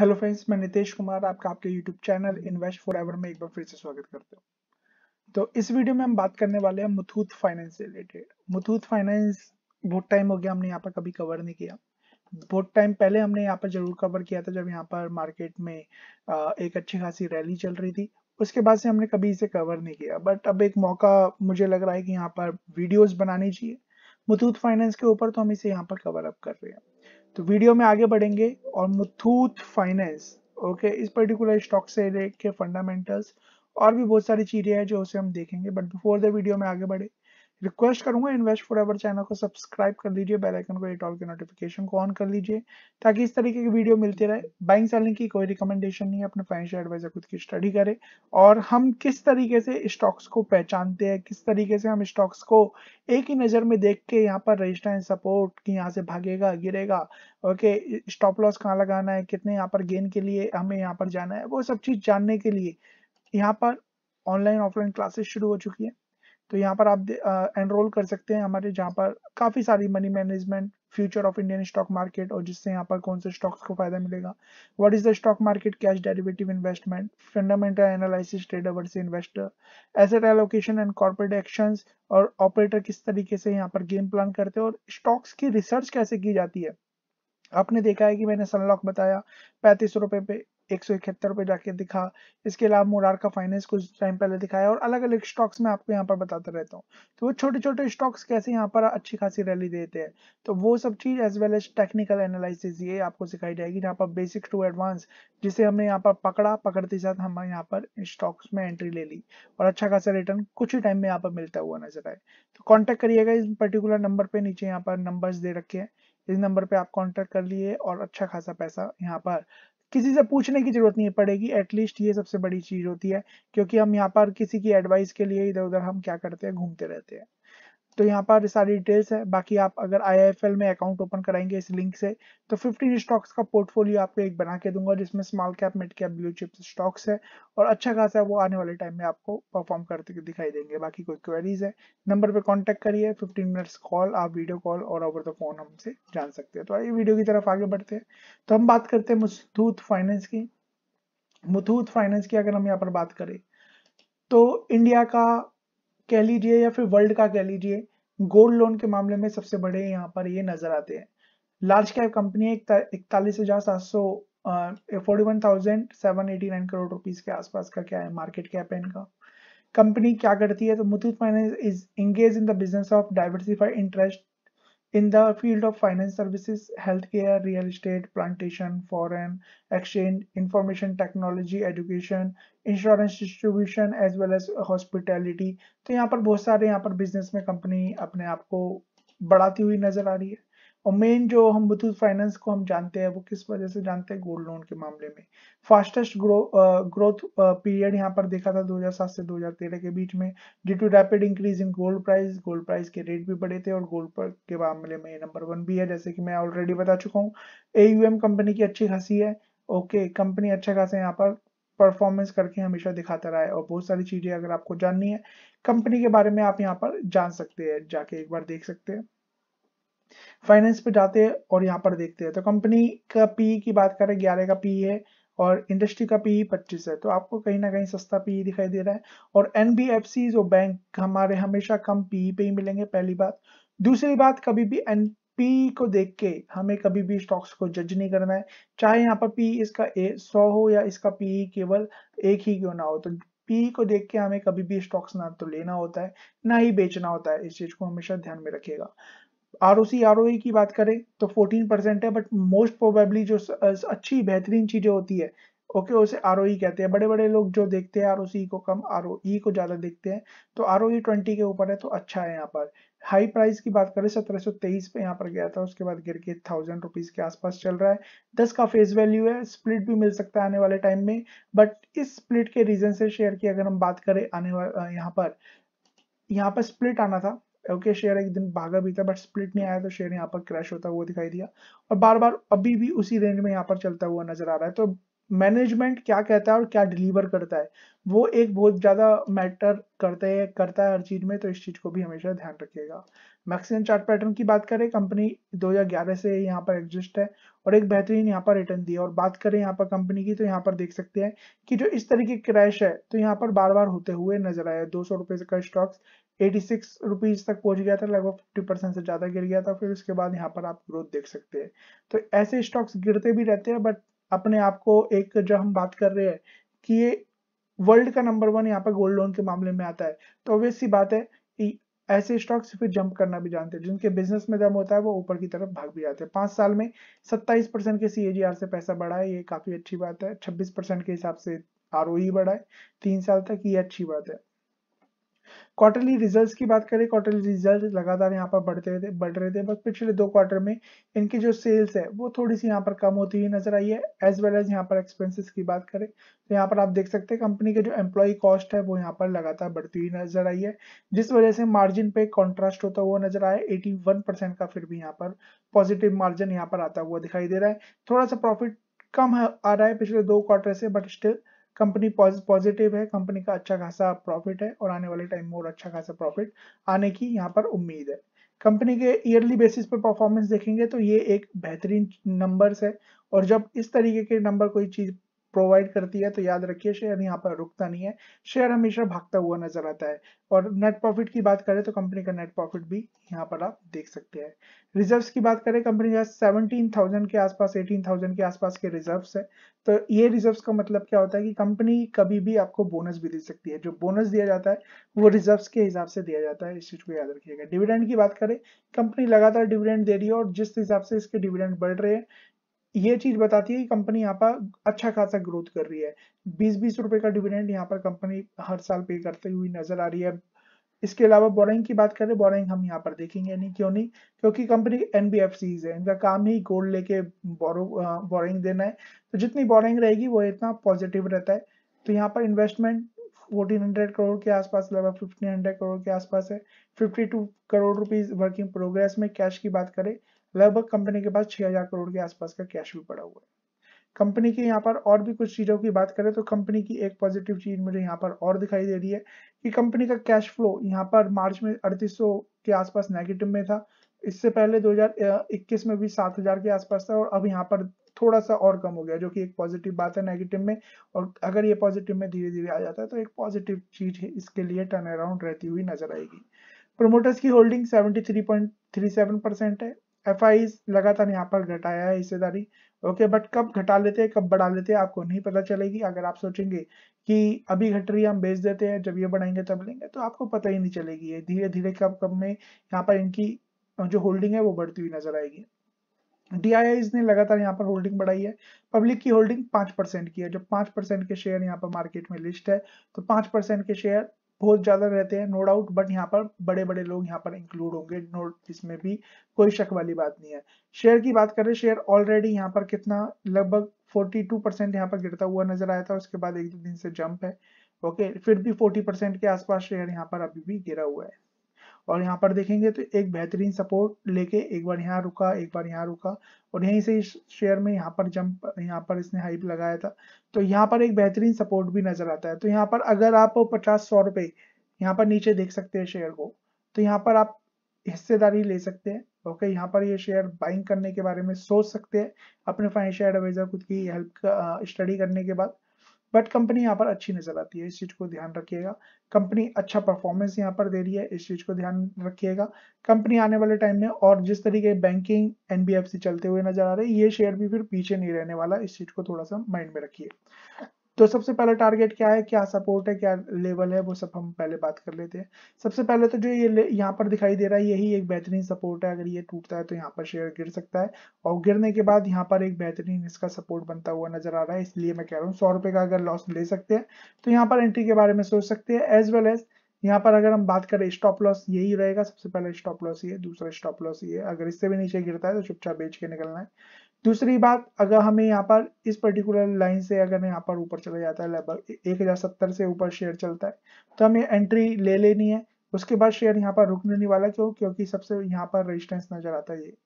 hello friends मैं नितेश कुमार आपका आपके YouTube channel Invest For Ever में एक बार फिर से स्वागत करता हूँ तो इस वीडियो में हम बात करने वाले हैं मुथूत फाइनेंस से रिलेटेड मुथूत फाइनेंस बहुत टाइम हो गया हमने यहाँ पर कभी कवर नहीं किया बहुत टाइम पहले हमने यहाँ पर जरूर कवर किया था जब यहाँ पर मार्केट में एक अच्छी खासी रैली चल रही थी उसके बाद से हमने कभी इसे कवर नहीं किया बट अब एक मौका मुझे लग रहा है कि यहाँ पर वीडियोज बनानी चाहिए मुथूत फाइनेंस के ऊपर तो हम इसे यहाँ पर कवर अप कर रहे हैं तो वीडियो में आगे बढ़ेंगे और मुथूत फाइनेंस ओके इस पर्टिकुलर स्टॉक से लेके फंडामेंटल्स और भी बहुत सारी चीज़ें हैं जो उसे हम देखेंगे बट बिफोर द वीडियो में आगे बढ़े रिक्वेस्ट करूंगा इन्वेस्ट फॉर एवर चैनल को सब्सक्राइब कर लीजिए बेल आइकन को एट ऑल के नोटिफिकेशन को ऑन कर लीजिए ताकि इस तरीके की वीडियो मिलती रहे बाइंग सेलिंग की कोई रिकमेंडेशन नहीं है अपने फाइनेंशियल एडवाइजर खुद की स्टडी करें और हम किस तरीके से स्टॉक्स को पहचानते हैं किस तरीके से हम स्टॉक्स को एक ही नज़र में देख के यहाँ पर रजिस्टर सपोर्ट की यहाँ से भागेगा गिरेगा ओके स्टॉप लॉस कहाँ लगाना है कितने यहाँ पर गेन के लिए हमें यहाँ पर जाना है वो सब चीज़ जानने के लिए यहाँ पर ऑनलाइन ऑफलाइन क्लासेस शुरू हो चुकी है तो यहाँ पर आप एनरोल कर सकते हैं हमारे जहाँ पर काफ़ी सारी money management future of Indian stock market और जिससे यहाँ पर कौन से स्टॉक्स को फायदा मिलेगा what is the stock market cash derivative investment fundamental analysis trader versus investor asset allocation and corporate action और ऑपरेटर किस तरीके से यहाँ पर गेम प्लान करते हैं और स्टॉक्स की रिसर्च कैसे की जाती है आपने देखा है कि मैंने सनलॉक बताया पैंतीस रुपए पे एक सौ इकहत्तर पे जाके दिखा इसके अलावा मोरार का फाइनेंस कुछ टाइम पहले दिखाया और अलग अलग स्टॉक्स में आपको यहाँ पर बताता रहता हूँ तो वो छोटे छोटे स्टॉक्स कैसे यहाँ पर अच्छी खासी रैली देते हैं तो वो सब चीज़ as well as technical analysis ये आपको सिखाई जाएगी जहाँ पर बेसिक टू एडवांस जिसे हमने यहाँ पर पकड़ा पकड़ते साथ हम यहाँ पर स्टॉक्स में एंट्री ले ली और अच्छा खासा रिटर्न कुछ ही टाइम में यहाँ पर मिलता हुआ नजर आए तो कॉन्टेक्ट करिएगा इस पर्टिकुलर नंबर पे नीचे यहाँ पर नंबर दे रखे हैं इस नंबर पे आप कॉन्टेक्ट कर लिए और अच्छा खासा पैसा यहाँ पर किसी से पूछने की जरूरत नहीं पड़ेगी एटलीस्ट ये सबसे बड़ी चीज होती है क्योंकि हम यहाँ पर किसी की एडवाइस के लिए इधर उधर हम क्या करते हैं घूमते रहते हैं तो यहाँ पर सारी डिटेल्स है बाकी आप अगर आई में अकाउंट ओपन कराएंगे इस लिंक से तो 15 स्टॉक्स का पोर्टफोलियो आपको एक बना के दूंगा जिसमें small cap mid cap blue chip stocks है और अच्छा खासा वो आने वाले टाइम में आपको परफॉर्म करते हुए दिखाई देंगे बाकी कोई क्वेरीज है नंबर पर कॉन्टेक्ट करिए फिफ्टीन मिनट्स कॉल आप वीडियो कॉल और ओवर द फोन हमसे जान सकते हैं तो आइए वीडियो की तरफ आगे बढ़ते हैं तो हम बात करते हैं मुथूत फाइनेंस की मुथूत फाइनेंस की अगर हम यहाँ पर बात करें तो इंडिया का कह लीजिए या फिर वर्ल्ड का कह लीजिए गोल्ड लोन के मामले में सबसे बड़े यहाँ पर ये नजर आते हैं लार्ज कैप कंपनी इकतालीस हजार सात सौ forty one thousand seven eighty nine crore rupees के आसपास का क्या है मार्केट कैप है इनका कंपनी क्या करती है तो Muthoot finance is engage in the business of diversified interest In the field of finance services, healthcare, real estate, plantation, foreign exchange, information technology, education, insurance distribution as well as hospitality तो यहाँ पर बहुत सारे यहाँ पर बिजनेस में company अपने आप को बढ़ाती हुई नजर आ रही है और मेन जो हम मुथूत फाइनेंस को हम जानते हैं वो किस वजह से जानते हैं गोल्ड लोन के मामले में फास्टेस्ट ग्रो, ग्रोथ पीरियड यहाँ पर देखा था 2007 से 2013 के बीच में due to rapid increase in gold price gold price के रेट भी बढ़े थे और गोल्ड के मामले में नंबर वन भी है जैसे कि मैं ऑलरेडी बता चुका हूँ ए कंपनी की अच्छी खासी है ओके कंपनी अच्छा खासा यहाँ पर परफॉर्मेंस करके हमेशा दिखाता रहा है और बहुत सारी चीजें अगर आपको जाननी है कंपनी के बारे में आप यहाँ पर जान सकते हैं जाके एक बार देख सकते हैं फाइनेंस पे जाते हैं और यहाँ पर देखते हैं तो कंपनी का पी की बात करें ग्यारह का पी है और इंडस्ट्री का पी पच्चीस है तो आपको कहीं ना कहीं सस्ता पी दिखाई दे रहा है और एनबीएफसी जो बैंक हमारे हमेशा कम पी पे ही मिलेंगे पहली बात दूसरी बात कभी भी एन पी को देख के हमें कभी भी स्टॉक्स को जज नहीं करना है चाहे यहाँ पर पी इसका ए सौ हो या इसका पी केवल एक ही क्यों ना हो तो पी को देख के हमें कभी भी स्टॉक्स ना तो लेना होता है ना ही बेचना होता है इस चीज को हमेशा ध्यान में रखिएगा R O C R O की बात करें तो 14 परसेंट है बट मोस्ट प्रोबेबली जो अच्छी बेहतरीन चीज़ें होती है ओके okay, उसे आर e कहते हैं बड़े बड़े लोग जो देखते हैं आर को कम आर e को ज़्यादा देखते हैं तो आर ओ ट्वेंटी के ऊपर है तो अच्छा है यहाँ पर हाई प्राइस की बात करें सत्रह सौ तेईस पे यहाँ पर गया था उसके बाद गिर के थाउजेंड रुपीज़ के आसपास चल रहा है दस का फेस वैल्यू है स्प्लिट भी मिल सकता है आने वाले टाइम में बट इस स्प्लिट के रीज़न से शेयर की अगर हम बात करें आने वाले यहाँ पर यहाँ पर स्प्लिट आना था ओके शेयर एक दिन भागा भी था बट स्प्लिट नहीं आया तो शेयर यहाँ पर क्रैश होता हुआ दिखाई दिया और बार बार अभी भी उसी रेंज में यहाँ पर चलता हुआ नजर आ रहा है तो मैनेजमेंट क्या कहता है और क्या डिलीवर करता है वो एक बहुत ज्यादा मैटर करते है, करता है हर चीज में तो इस चीज को भी हमेशा ध्यान रखिएगा मैक्सिमम चार्ट पैटर्न की बात करें कंपनी 2011 से यहाँ पर एग्जिस्ट है और एक बेहतरीन यहाँ पर रिटर्न दिया और बात करें यहाँ पर कंपनी की तो यहाँ पर देख सकते हैं कि जो इस तरह की क्रैश है तो यहाँ पर बार बार होते हुए नजर आया दो सौ रुपए का स्टॉक्स एटी सिक्स रुपीज तक पहुंच गया था लगभग फिफ्टी परसेंट से ज़्यादा गिर गया था फिर उसके बाद यहाँ पर आप ग्रोथ देख सकते हैं तो ऐसे स्टॉक्स गिरते भी रहते हैं बट अपने आप को एक जो हम बात कर रहे हैं कि ये वर्ल्ड का नंबर वन यहाँ पर गोल्ड लोन के मामले में आता है तो ऑब्वियस सी बात है ऐसे स्टॉक्स फिर जंप करना भी जानते हैं जिनके बिजनेस में दम होता है वो ऊपर की तरफ भाग भी जाते हैं पांच साल में 27 परसेंट के सी से पैसा बढ़ा है ये काफी अच्छी बात है 26 परसेंट के हिसाब से आर e बढ़ा है तीन साल तक ये अच्छी बात है क्वार्टरली रिजल्ट्स की बात करें क्वार्टरली रिजल्ट लगातार यहाँ पर बढ़ते रहे बढ़ रहे थे बस पिछले दो क्वार्टर में इनकी जो सेल्स है वो थोड़ी सी यहाँ पर कम होती हुई नजर आई है एज वेल एज यहाँ पर एक्सपेंसेस की बात करें तो यहाँ पर आप देख सकते हैं कंपनी के जो एम्प्लॉय कॉस्ट है वो यहाँ पर लगातार बढ़ती हुई नजर आई है जिस वजह से मार्जिन पे कॉन्ट्रास्ट होता हुआ नजर आया एटी का फिर भी यहाँ पर पॉजिटिव मार्जिन यहाँ पर आता हुआ दिखाई दे रहा है थोड़ा सा प्रॉफिट कम है आ रहा है पिछले दो क्वार्टर से बट स्टिल कंपनी पॉजिटिव है कंपनी का अच्छा खासा प्रॉफिट है और आने वाले टाइम में और अच्छा खासा प्रॉफिट आने की यहाँ पर उम्मीद है कंपनी के ईयरली बेसिस पर परफॉर्मेंस देखेंगे तो ये एक बेहतरीन नंबर्स है और जब इस तरीके के नंबर कोई चीज प्रोवाइड करती है तो याद रखिए शेयर यहाँ पर रुकता नहीं है शेयर हमेशा भागता हुआ नजर आता है और नेट प्रॉफिट की बात करें तो कंपनी का नेट प्रॉफिट भी यहाँ पर आप देख सकते हैं रिजर्व्स की बात करें कंपनी का सेवनटीन थाउजेंड के आसपास एटीन थाउजेंड के आसपास के रिजर्व्स है तो ये रिजर्व्स का मतलब क्या होता है कि कंपनी कभी भी आपको बोनस भी दे सकती है जो बोनस दिया जाता है वो रिजर्व के हिसाब से दिया जाता है इस चीज को याद रखिएगा डिविडेंड की बात करें कंपनी लगातार डिविडेंड दे रही है और जिस हिसाब से इसके डिविडेंड बढ़ रहे हैं ये चीज बताती है कि कंपनी यहाँ पर अच्छा खासा ग्रोथ कर रही है बीस बीस रुपए का डिविडेंड यहाँ पर कंपनी हर साल पे करते हुई नजर आ रही है इसके अलावा बोरिंग की बात करें बोरिंग हम यहाँ पर देखेंगे नहीं क्यों नहीं क्योंकि कंपनी एनबीएफसी है इनका काम ही गोल्ड लेके बोरो बोरिंग देना है तो जितनी बोरिंग रहेगी वो इतना पॉजिटिव रहता है तो यहाँ पर इन्वेस्टमेंट 1400 करोड़ के आसपास लगभग 1500 करोड़ के आसपास है 52 करोड़ रुपीस वर्किंग प्रोग्रेस में कैश की बात करें लगभग कंपनी के पास 6000 करोड़ के आसपास का कैश भी पड़ा हुआ है कंपनी के यहाँ पर और भी कुछ चीज़ों की बात करें तो कंपनी की एक पॉजिटिव चीज़ मुझे यहाँ पर और दिखाई दे रही है कि कंपनी का कैश फ्लो यहाँ पर मार्च में अड़तीस के आसपास नेगेटिव में था इससे पहले 2021 में भी 7000 के आसपास था और अब यहाँ पर थोड़ा सा और कम हो गया जो कि एक पॉजिटिव बात है नेगेटिव में और अगर ये पॉजिटिव में धीरे धीरे आ जाता है तो एक पॉजिटिव चीज इसके लिए टर्न अराउंड रहती हुई नजर आएगी प्रोमोटर्स की होल्डिंग 73.37 परसेंट है एफ लगातार यहाँ पर घटाया है हिस्सेदारी ओके बट कब घटा लेते हैं कब बढ़ा लेते हैं आपको नहीं पता चलेगी अगर आप सोचेंगे कि अभी घट रही है हम बेच देते हैं जब ये बढ़ाएंगे तब लेंगे तो आपको पता ही नहीं चलेगी ये धीरे धीरे कब कब में यहाँ पर इनकी जो होल्डिंग है वो बढ़ती हुई नजर आएगी डी ने लगातार यहाँ पर होल्डिंग बढ़ाई है पब्लिक की होल्डिंग पांच परसेंट की है जो पांच परसेंट के शेयर यहाँ पर मार्केट में लिस्ट है तो पांच परसेंट के शेयर बहुत ज्यादा रहते हैं नो डाउट बट यहाँ पर बड़े बड़े लोग यहाँ पर इंक्लूड होंगे नो इसमें भी कोई शक वाली बात नहीं है शेयर की बात करें शेयर ऑलरेडी यहाँ पर कितना लगभग फोर्टी टू परसेंट यहाँ पर गिरता हुआ नजर आया था उसके बाद एक दो दिन से जंप है ओके फिर भी फोर्टी परसेंट के आसपास शेयर यहाँ पर अभी भी गिरा हुआ है और यहाँ पर देखेंगे तो एक बेहतरीन सपोर्ट लेके एक बार यहाँ रुका एक बार यहाँ रुका और यहीं से इस शेयर में यहाँ पर जंप यहाँ पर इसने हाइप लगाया था तो यहाँ पर एक बेहतरीन सपोर्ट भी नजर आता है तो यहाँ पर अगर आप पचास सौ रुपए यहाँ पर नीचे देख सकते हैं शेयर को तो यहाँ पर आप हिस्सेदारी ले सकते हैं ओके okay, यहाँ पर ये शेयर बाइंग करने के बारे में सोच सकते हैं अपने फाइनेंशियल एडवाइजर खुद की हेल्प स्टडी करने के बाद बट कंपनी यहाँ पर अच्छी नजर आती है इस चीज को ध्यान रखिएगा कंपनी अच्छा परफॉर्मेंस यहाँ पर दे रही है इस चीज को ध्यान रखिएगा कंपनी आने वाले टाइम में और जिस तरीके बैंकिंग एनबीएफसी चलते हुए नजर आ रहे ये शेयर भी फिर पीछे नहीं रहने वाला इस चीज को थोड़ा सा माइंड में रखिए तो सबसे पहला टारगेट क्या है क्या सपोर्ट है क्या लेवल है वो सब हम पहले बात कर लेते हैं सबसे पहले तो जो ये यहाँ पर दिखाई दे रहा है यही एक बेहतरीन सपोर्ट है अगर ये टूटता है तो यहाँ पर शेयर गिर सकता है और गिरने के बाद यहाँ पर एक बेहतरीन इसका सपोर्ट बनता हुआ नजर आ रहा है इसलिए मैं कह रहा हूँ सौ रुपए का अगर लॉस ले सकते हैं तो यहाँ पर एंट्री के बारे में सोच सकते हैं एज वेल एज यहाँ पर अगर हम बात करें स्टॉप लॉस यही रहेगा सबसे पहले स्टॉप लॉस ये दूसरा स्टॉप लॉस ये अगर इससे भी नीचे गिरता है तो चुपचाप बेच के निकलना है दूसरी बात अगर हमें यहाँ पर इस पर्टिकुलर लाइन से अगर यहाँ पर ऊपर चला जाता है लगभग एक हजार सत्तर से ऊपर शेयर चलता है तो हमें एंट्री ले लेनी है उसके बाद शेयर यहाँ पर रुकने नहीं वाला क्यों क्योंकि सबसे यहाँ पर रेजिस्टेंस नजर आता है ये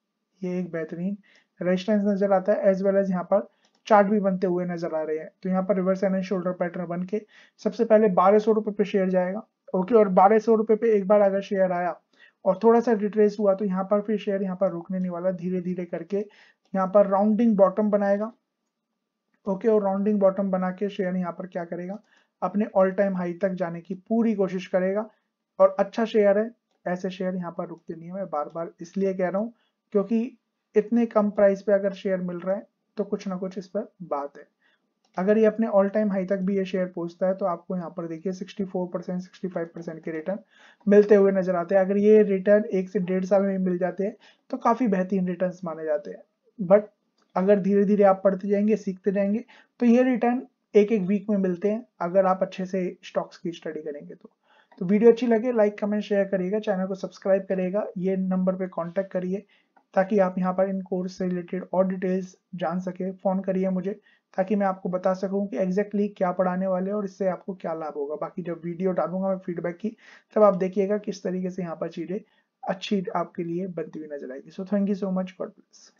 ये एक बेहतरीन रेजिस्टेंस नजर आता है एज वेल एज यहाँ पर चार्ट भी बनते हुए नजर आ रहे हैं तो यहाँ पर रिवर्स एंड शोल्डर पैटर्न बन के सबसे पहले बारह सौ रुपए पे शेयर जाएगा ओके और बारह सौ रुपए पे एक बार अगर शेयर आया और थोड़ा सा रिट्रेस हुआ तो यहाँ पर फिर शेयर यहाँ पर रुकने नहीं वाला धीरे धीरे करके यहाँ पर राउंडिंग बॉटम बनाएगा ओके और राउंडिंग बॉटम बना के शेयर यहाँ पर क्या करेगा अपने ऑल टाइम हाई तक जाने की पूरी कोशिश करेगा और अच्छा शेयर है ऐसे शेयर यहाँ पर रुकते नहीं है मैं बार बार इसलिए कह रहा हूँ क्योंकि इतने कम प्राइस पे अगर शेयर मिल रहा है तो कुछ ना कुछ इस पर बात है अगर ये अपने ऑल टाइम हाई तक भी ये शेयर पहुंचता है तो आपको यहाँ पर देखिए 64 परसेंट सिक्सटी परसेंट के रिटर्न मिलते हुए नजर आते हैं अगर ये रिटर्न एक से डेढ़ साल में मिल जाते हैं तो काफी बेहतरीन रिटर्न्स माने जाते हैं बट अगर धीरे धीरे आप पढ़ते जाएंगे सीखते जाएंगे तो ये रिटर्न एक एक वीक में मिलते हैं अगर आप अच्छे से स्टॉक्स की स्टडी करेंगे तो तो वीडियो अच्छी लगे लाइक कमेंट शेयर करिएगा चैनल को सब्सक्राइब करिएगा ये नंबर पे कांटेक्ट करिए ताकि आप यहाँ पर इन कोर्स से रिलेटेड और डिटेल्स जान सके फ़ोन करिए मुझे ताकि मैं आपको बता सकूं कि एग्जैक्टली क्या पढ़ाने वाले हैं और इससे आपको क्या लाभ होगा बाकी जब वीडियो डालूंगा मैं फीडबैक की तब आप देखिएगा किस तरीके से यहाँ पर चीज़ें अच्छी आपके लिए बनती हुई नजर आएगी so thank you so much for bless